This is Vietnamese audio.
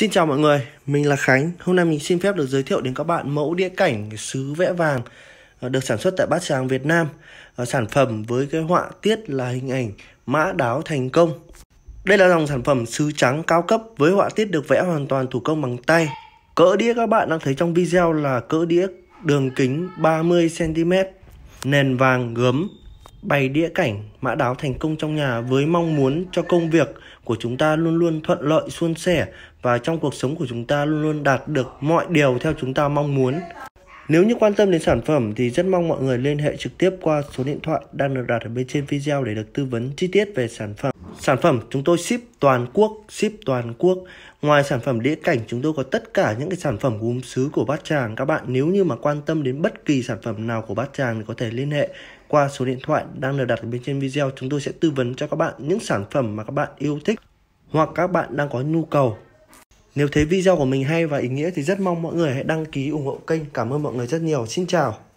Xin chào mọi người, mình là Khánh. Hôm nay mình xin phép được giới thiệu đến các bạn mẫu đĩa cảnh sứ vẽ vàng ờ, được sản xuất tại Bát Tràng, Việt Nam. Ờ, sản phẩm với cái họa tiết là hình ảnh mã đáo thành công. Đây là dòng sản phẩm sứ trắng cao cấp với họa tiết được vẽ hoàn toàn thủ công bằng tay. Cỡ đĩa các bạn đang thấy trong video là cỡ đĩa đường kính 30cm, nền vàng gấm bày đĩa cảnh mã đáo thành công trong nhà với mong muốn cho công việc của chúng ta luôn luôn thuận lợi suôn sẻ và trong cuộc sống của chúng ta luôn luôn đạt được mọi điều theo chúng ta mong muốn. Nếu như quan tâm đến sản phẩm thì rất mong mọi người liên hệ trực tiếp qua số điện thoại đang được đặt ở bên trên video để được tư vấn chi tiết về sản phẩm. Sản phẩm chúng tôi ship toàn quốc, ship toàn quốc. Ngoài sản phẩm đĩa cảnh chúng tôi có tất cả những cái sản phẩm gốm sứ của Bát Tràng. Các bạn nếu như mà quan tâm đến bất kỳ sản phẩm nào của Bát Tràng thì có thể liên hệ qua số điện thoại đang được đặt bên trên video. Chúng tôi sẽ tư vấn cho các bạn những sản phẩm mà các bạn yêu thích hoặc các bạn đang có nhu cầu. Nếu thấy video của mình hay và ý nghĩa thì rất mong mọi người hãy đăng ký ủng hộ kênh. Cảm ơn mọi người rất nhiều. Xin chào.